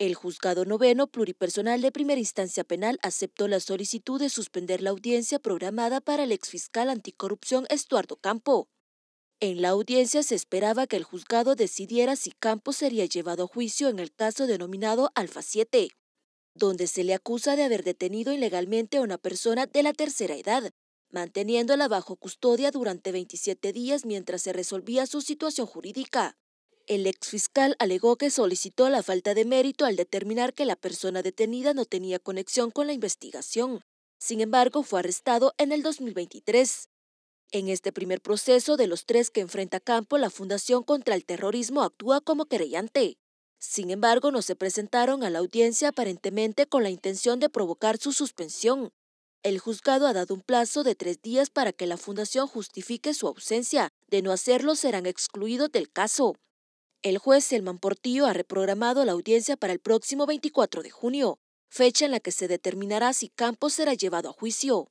El juzgado noveno pluripersonal de primera instancia penal aceptó la solicitud de suspender la audiencia programada para el exfiscal anticorrupción Estuardo Campo. En la audiencia se esperaba que el juzgado decidiera si Campo sería llevado a juicio en el caso denominado Alfa 7, donde se le acusa de haber detenido ilegalmente a una persona de la tercera edad, manteniéndola bajo custodia durante 27 días mientras se resolvía su situación jurídica. El fiscal alegó que solicitó la falta de mérito al determinar que la persona detenida no tenía conexión con la investigación. Sin embargo, fue arrestado en el 2023. En este primer proceso de los tres que enfrenta Campo, la Fundación contra el Terrorismo actúa como querellante. Sin embargo, no se presentaron a la audiencia aparentemente con la intención de provocar su suspensión. El juzgado ha dado un plazo de tres días para que la Fundación justifique su ausencia. De no hacerlo, serán excluidos del caso. El juez Selman Portillo ha reprogramado la audiencia para el próximo 24 de junio, fecha en la que se determinará si Campos será llevado a juicio.